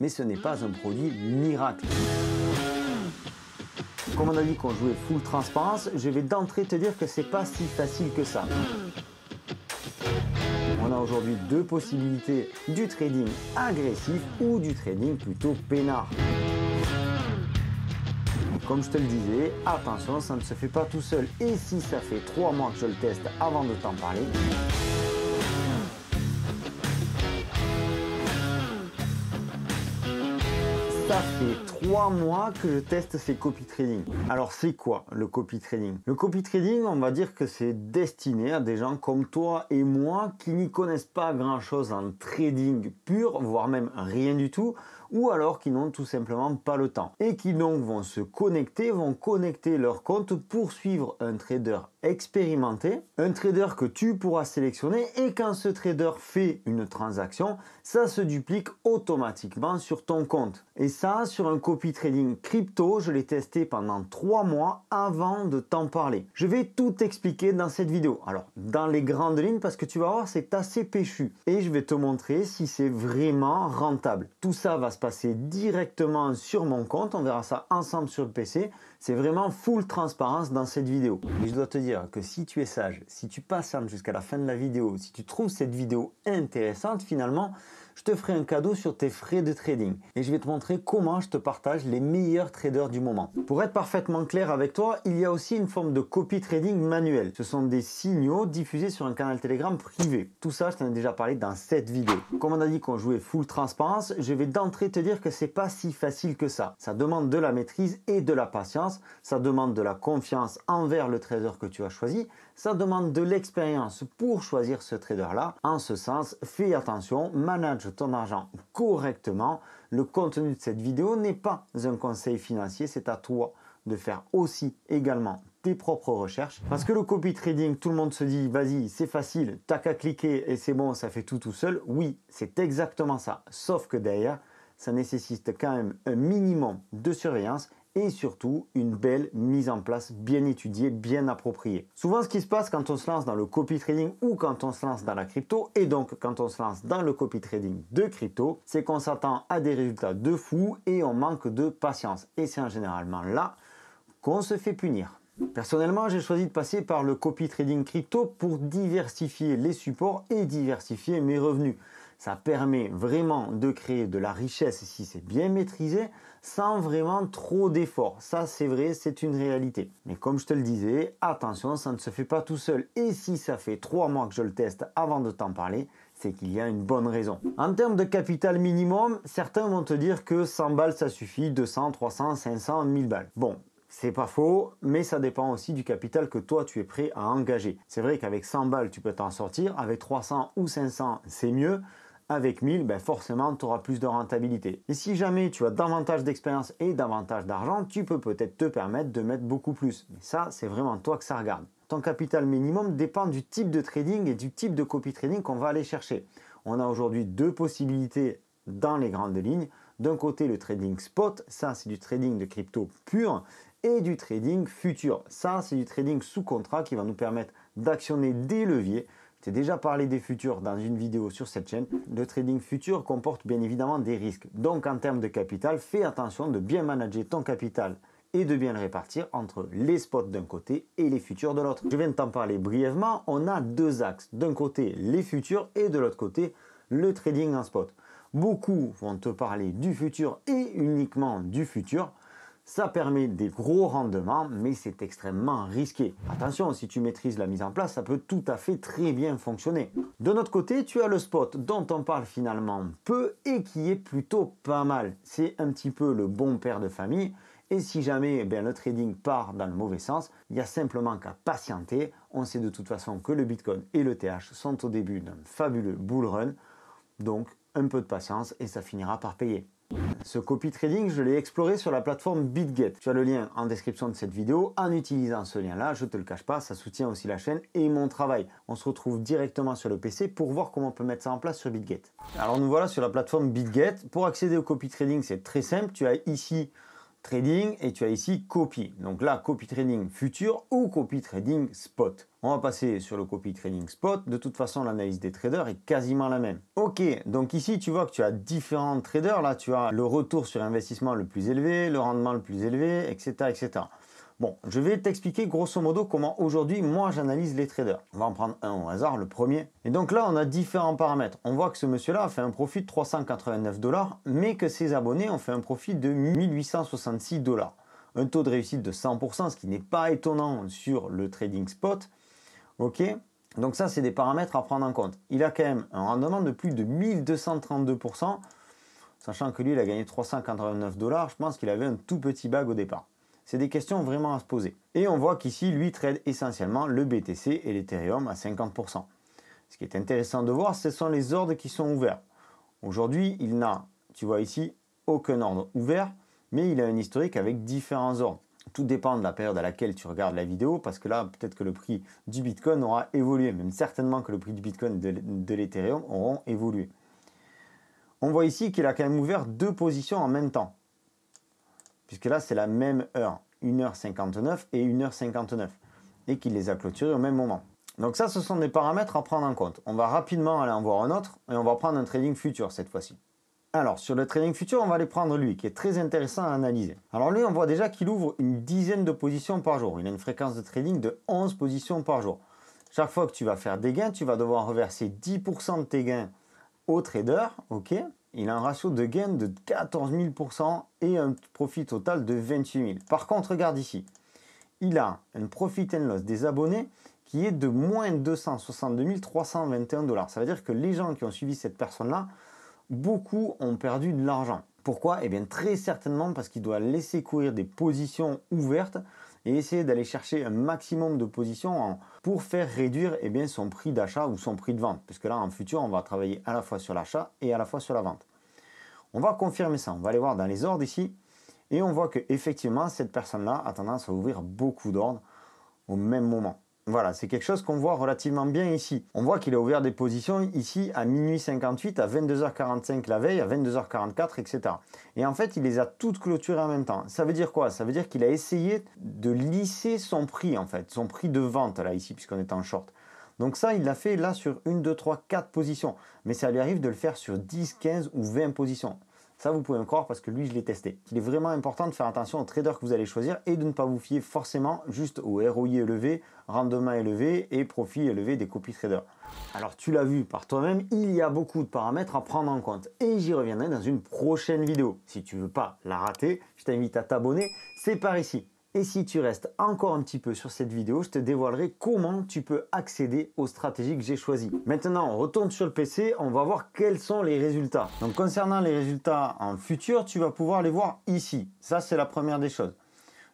mais ce n'est pas un produit miracle. Comme on a dit qu'on jouait full transparence, je vais d'entrée te dire que c'est pas si facile que ça. On a aujourd'hui deux possibilités, du trading agressif ou du trading plutôt peinard. Comme je te le disais, attention, ça ne se fait pas tout seul. Et si ça fait trois mois que je le teste avant de t'en parler, ça fait trois mois que je teste ces copy trading. Alors c'est quoi le copy trading Le copy trading, on va dire que c'est destiné à des gens comme toi et moi qui n'y connaissent pas grand chose en trading pur, voire même rien du tout, ou alors qui n'ont tout simplement pas le temps et qui donc vont se connecter, vont connecter leur compte pour suivre un trader expérimenté, un trader que tu pourras sélectionner et quand ce trader fait une transaction, ça se duplique automatiquement sur ton compte. Et ça, sur un copy trading crypto, je l'ai testé pendant trois mois avant de t'en parler. Je vais tout expliquer dans cette vidéo. Alors, dans les grandes lignes, parce que tu vas voir, c'est assez péchu. Et je vais te montrer si c'est vraiment rentable. Tout ça va se directement sur mon compte. On verra ça ensemble sur le PC. C'est vraiment full transparence dans cette vidéo. je dois te dire que si tu es sage, si tu passes jusqu'à la fin de la vidéo, si tu trouves cette vidéo intéressante finalement, je te ferai un cadeau sur tes frais de trading et je vais te montrer comment je te partage les meilleurs traders du moment. Pour être parfaitement clair avec toi, il y a aussi une forme de copy trading manuel. Ce sont des signaux diffusés sur un canal Telegram privé. Tout ça, je t'en ai déjà parlé dans cette vidéo. Comme on a dit qu'on jouait full transparence, je vais d'entrée te dire que c'est pas si facile que ça. Ça demande de la maîtrise et de la patience, ça demande de la confiance envers le trader que tu as choisi, ça demande de l'expérience pour choisir ce trader-là. En ce sens, fais attention, manage ton argent correctement. Le contenu de cette vidéo n'est pas un conseil financier, c'est à toi de faire aussi également tes propres recherches. Parce que le copy trading, tout le monde se dit, vas-y, c'est facile, t'as qu'à cliquer et c'est bon, ça fait tout tout seul. Oui, c'est exactement ça. Sauf que derrière, ça nécessite quand même un minimum de surveillance et surtout une belle mise en place bien étudiée, bien appropriée. Souvent ce qui se passe quand on se lance dans le copy trading ou quand on se lance dans la crypto et donc quand on se lance dans le copy trading de crypto, c'est qu'on s'attend à des résultats de fou et on manque de patience. Et c'est généralement là qu'on se fait punir. Personnellement, j'ai choisi de passer par le copy trading crypto pour diversifier les supports et diversifier mes revenus. Ça permet vraiment de créer de la richesse si c'est bien maîtrisé, sans vraiment trop d'efforts. Ça, c'est vrai, c'est une réalité. Mais comme je te le disais, attention, ça ne se fait pas tout seul. Et si ça fait trois mois que je le teste avant de t'en parler, c'est qu'il y a une bonne raison. En termes de capital minimum, certains vont te dire que 100 balles, ça suffit, 200, 300, 500, 1000 balles. Bon, c'est pas faux, mais ça dépend aussi du capital que toi tu es prêt à engager. C'est vrai qu'avec 100 balles, tu peux t'en sortir, avec 300 ou 500, c'est mieux avec 1000, ben forcément, tu auras plus de rentabilité. Et si jamais tu as davantage d'expérience et davantage d'argent, tu peux peut-être te permettre de mettre beaucoup plus. Mais ça, c'est vraiment toi que ça regarde. Ton capital minimum dépend du type de trading et du type de copy trading qu'on va aller chercher. On a aujourd'hui deux possibilités dans les grandes lignes. D'un côté, le trading spot, ça c'est du trading de crypto pur, et du trading futur, ça c'est du trading sous contrat qui va nous permettre d'actionner des leviers déjà parlé des futurs dans une vidéo sur cette chaîne, le trading futur comporte bien évidemment des risques. Donc en termes de capital, fais attention de bien manager ton capital et de bien le répartir entre les spots d'un côté et les futurs de l'autre. Je viens de t'en parler brièvement, on a deux axes. D'un côté les futurs et de l'autre côté le trading en spot. Beaucoup vont te parler du futur et uniquement du futur. Ça permet des gros rendements, mais c'est extrêmement risqué. Attention, si tu maîtrises la mise en place, ça peut tout à fait très bien fonctionner. De notre côté, tu as le spot dont on parle finalement peu et qui est plutôt pas mal. C'est un petit peu le bon père de famille. Et si jamais eh bien, le trading part dans le mauvais sens, il n'y a simplement qu'à patienter. On sait de toute façon que le Bitcoin et le TH sont au début d'un fabuleux bull run. Donc un peu de patience et ça finira par payer. Ce copy trading, je l'ai exploré sur la plateforme BitGet. Tu as le lien en description de cette vidéo. En utilisant ce lien-là, je te le cache pas, ça soutient aussi la chaîne et mon travail. On se retrouve directement sur le PC pour voir comment on peut mettre ça en place sur BitGet. Alors nous voilà sur la plateforme BitGet. Pour accéder au copy trading, c'est très simple. Tu as ici trading et tu as ici copy. Donc là, copy trading futur ou copy trading spot. On va passer sur le copy trading spot. De toute façon, l'analyse des traders est quasiment la même. Ok, donc ici, tu vois que tu as différents traders. Là, tu as le retour sur investissement le plus élevé, le rendement le plus élevé, etc. etc. Bon, je vais t'expliquer grosso modo comment aujourd'hui moi j'analyse les traders. On va en prendre un au hasard, le premier. Et donc là, on a différents paramètres. On voit que ce monsieur-là a fait un profit de 389 dollars, mais que ses abonnés ont fait un profit de 1866 dollars. Un taux de réussite de 100%, ce qui n'est pas étonnant sur le trading spot. Ok Donc ça, c'est des paramètres à prendre en compte. Il a quand même un rendement de plus de 1232%, sachant que lui, il a gagné 389 dollars. Je pense qu'il avait un tout petit bag au départ. C'est des questions vraiment à se poser. Et on voit qu'ici, lui trade essentiellement le BTC et l'Ethereum à 50%. Ce qui est intéressant de voir, ce sont les ordres qui sont ouverts. Aujourd'hui, il n'a, tu vois ici, aucun ordre ouvert, mais il a un historique avec différents ordres. Tout dépend de la période à laquelle tu regardes la vidéo, parce que là, peut-être que le prix du Bitcoin aura évolué, même certainement que le prix du Bitcoin et de l'Ethereum auront évolué. On voit ici qu'il a quand même ouvert deux positions en même temps puisque là c'est la même heure, 1h59 et 1h59, et qu'il les a clôturés au même moment. Donc ça, ce sont des paramètres à prendre en compte. On va rapidement aller en voir un autre, et on va prendre un trading futur cette fois-ci. Alors, sur le trading futur, on va aller prendre lui, qui est très intéressant à analyser. Alors lui, on voit déjà qu'il ouvre une dizaine de positions par jour. Il a une fréquence de trading de 11 positions par jour. Chaque fois que tu vas faire des gains, tu vas devoir reverser 10% de tes gains au trader, ok il a un ratio de gain de 14 000% et un profit total de 28 000. Par contre, regarde ici, il a un profit and loss des abonnés qui est de moins 262 321 dollars. Ça veut dire que les gens qui ont suivi cette personne-là, beaucoup ont perdu de l'argent. Pourquoi Eh bien très certainement parce qu'il doit laisser courir des positions ouvertes et essayer d'aller chercher un maximum de positions pour faire réduire eh bien, son prix d'achat ou son prix de vente. Puisque là, en futur, on va travailler à la fois sur l'achat et à la fois sur la vente. On va confirmer ça. On va aller voir dans les ordres ici. Et on voit qu'effectivement, effectivement cette personne-là a tendance à ouvrir beaucoup d'ordres au même moment. Voilà, c'est quelque chose qu'on voit relativement bien ici. On voit qu'il a ouvert des positions ici à minuit 58, à 22h45 la veille, à 22h44, etc. Et en fait, il les a toutes clôturées en même temps. Ça veut dire quoi Ça veut dire qu'il a essayé de lisser son prix, en fait, son prix de vente, là, ici, puisqu'on est en short. Donc ça, il l'a fait là sur une, deux, trois, quatre positions. Mais ça lui arrive de le faire sur 10, 15 ou 20 positions. Ça, vous pouvez me croire parce que lui, je l'ai testé. Il est vraiment important de faire attention aux traders que vous allez choisir et de ne pas vous fier forcément juste au ROI élevé, rendement élevé et profit élevé des copies traders. Alors, tu l'as vu par toi-même, il y a beaucoup de paramètres à prendre en compte et j'y reviendrai dans une prochaine vidéo. Si tu veux pas la rater, je t'invite à t'abonner, c'est par ici. Et si tu restes encore un petit peu sur cette vidéo, je te dévoilerai comment tu peux accéder aux stratégies que j'ai choisies. Maintenant, on retourne sur le PC, on va voir quels sont les résultats. Donc concernant les résultats en futur, tu vas pouvoir les voir ici. Ça, c'est la première des choses.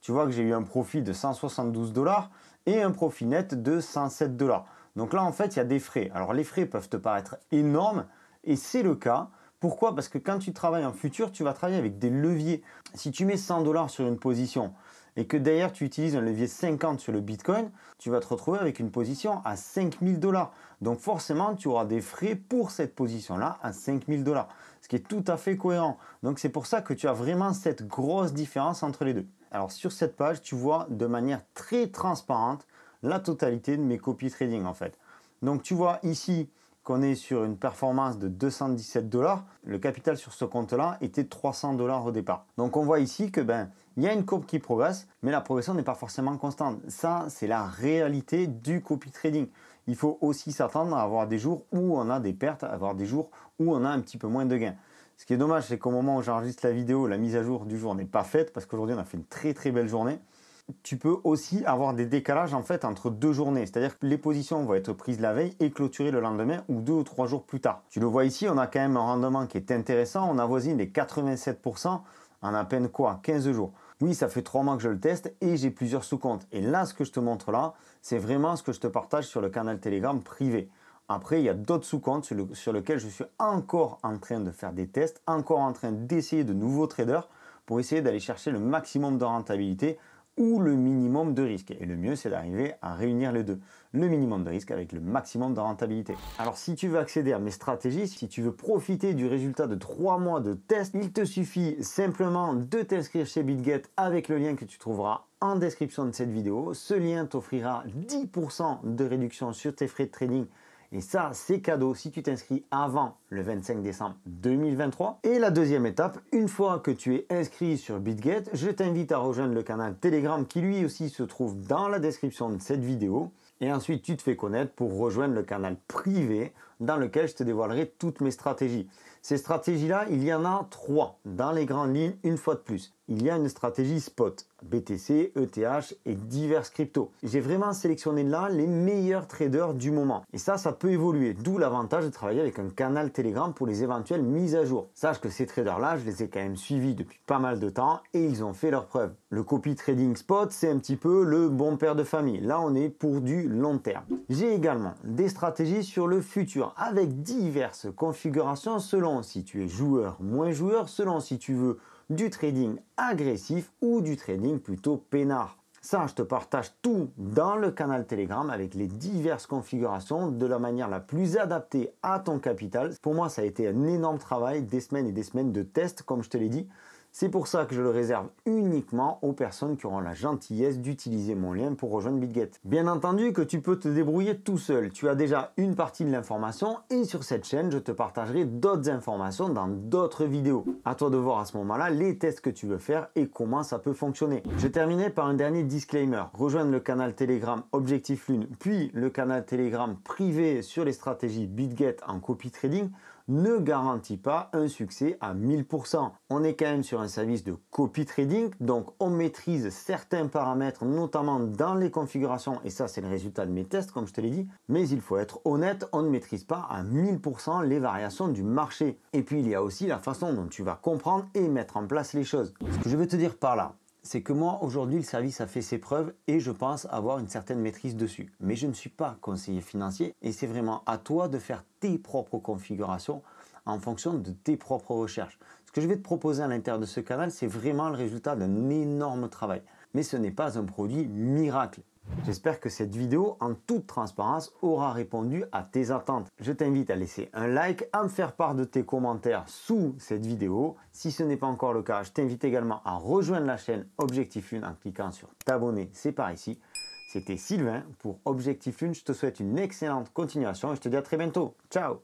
Tu vois que j'ai eu un profit de 172 dollars et un profit net de 107 dollars. Donc là, en fait, il y a des frais. Alors les frais peuvent te paraître énormes et c'est le cas. Pourquoi Parce que quand tu travailles en futur, tu vas travailler avec des leviers. Si tu mets 100 dollars sur une position, et que derrière tu utilises un levier 50 sur le Bitcoin, tu vas te retrouver avec une position à 5000 dollars. Donc forcément, tu auras des frais pour cette position-là à 5000 dollars, ce qui est tout à fait cohérent. Donc c'est pour ça que tu as vraiment cette grosse différence entre les deux. Alors sur cette page, tu vois de manière très transparente la totalité de mes copies trading en fait. Donc tu vois ici qu'on est sur une performance de 217 dollars. Le capital sur ce compte-là était 300 dollars au départ. Donc on voit ici que ben il y a une courbe qui progresse, mais la progression n'est pas forcément constante. Ça, c'est la réalité du copy trading. Il faut aussi s'attendre à avoir des jours où on a des pertes, à avoir des jours où on a un petit peu moins de gains. Ce qui est dommage, c'est qu'au moment où j'enregistre la vidéo, la mise à jour du jour n'est pas faite parce qu'aujourd'hui on a fait une très très belle journée tu peux aussi avoir des décalages en fait entre deux journées. C'est-à-dire que les positions vont être prises la veille et clôturées le lendemain ou deux ou trois jours plus tard. Tu le vois ici, on a quand même un rendement qui est intéressant. On avoisine les 87% en à peine quoi 15 jours oui, ça fait trois mois que je le teste et j'ai plusieurs sous-comptes. Et là, ce que je te montre là, c'est vraiment ce que je te partage sur le canal Telegram privé. Après, il y a d'autres sous-comptes sur, lesquels je suis encore en train de faire des tests, encore en train d'essayer de nouveaux traders pour essayer d'aller chercher le maximum de rentabilité ou le minimum de risque. Et le mieux, c'est d'arriver à réunir les deux. Le minimum de risque avec le maximum de rentabilité. Alors si tu veux accéder à mes stratégies, si tu veux profiter du résultat de 3 mois de test, il te suffit simplement de t'inscrire chez BitGet avec le lien que tu trouveras en description de cette vidéo. Ce lien t'offrira 10% de réduction sur tes frais de trading et ça, c'est cadeau si tu t'inscris avant le 25 décembre 2023. Et la deuxième étape, une fois que tu es inscrit sur BitGet, je t'invite à rejoindre le canal Telegram qui lui aussi se trouve dans la description de cette vidéo. Et ensuite, tu te fais connaître pour rejoindre le canal privé dans lequel je te dévoilerai toutes mes stratégies. Ces stratégies-là, il y en a trois dans les grandes lignes, une fois de plus. Il y a une stratégie spot, BTC, ETH et diverses cryptos. J'ai vraiment sélectionné là les meilleurs traders du moment. Et ça, ça peut évoluer, d'où l'avantage de travailler avec un canal Telegram pour les éventuelles mises à jour. Sache que ces traders-là, je les ai quand même suivis depuis pas mal de temps et ils ont fait leurs preuves. Le copy trading spot, c'est un petit peu le bon père de famille. Là, on est pour du long terme. J'ai également des stratégies sur le futur avec diverses configurations selon si tu es joueur, moins joueur, selon si tu veux du trading agressif ou du trading plutôt peinard. Ça, je te partage tout dans le canal Telegram avec les diverses configurations de la manière la plus adaptée à ton capital. Pour moi, ça a été un énorme travail, des semaines et des semaines de tests, comme je te l'ai dit. C'est pour ça que je le réserve uniquement aux personnes qui auront la gentillesse d'utiliser mon lien pour rejoindre BitGet. Bien entendu que tu peux te débrouiller tout seul. Tu as déjà une partie de l'information et sur cette chaîne, je te partagerai d'autres informations dans d'autres vidéos. À toi de voir à ce moment-là les tests que tu veux faire et comment ça peut fonctionner. Je terminerai par un dernier disclaimer. Rejoindre le canal Telegram Objectif Lune, puis le canal Telegram privé sur les stratégies BitGet en copy trading ne garantit pas un succès à 1000%. On est quand même sur un service de copy trading, donc on maîtrise certains paramètres, notamment dans les configurations, et ça c'est le résultat de mes tests, comme je te l'ai dit, mais il faut être honnête, on ne maîtrise pas à 1000% les variations du marché. Et puis il y a aussi la façon dont tu vas comprendre et mettre en place les choses. Ce que je veux te dire par là, c'est que moi, aujourd'hui, le service a fait ses preuves et je pense avoir une certaine maîtrise dessus. Mais je ne suis pas conseiller financier et c'est vraiment à toi de faire tes propres configurations en fonction de tes propres recherches. Ce que je vais te proposer à l'intérieur de ce canal, c'est vraiment le résultat d'un énorme travail. Mais ce n'est pas un produit miracle. J'espère que cette vidéo, en toute transparence, aura répondu à tes attentes. Je t'invite à laisser un like, à me faire part de tes commentaires sous cette vidéo. Si ce n'est pas encore le cas, je t'invite également à rejoindre la chaîne Objectif Lune en cliquant sur t'abonner, c'est par ici. C'était Sylvain pour Objectif Lune. Je te souhaite une excellente continuation et je te dis à très bientôt. Ciao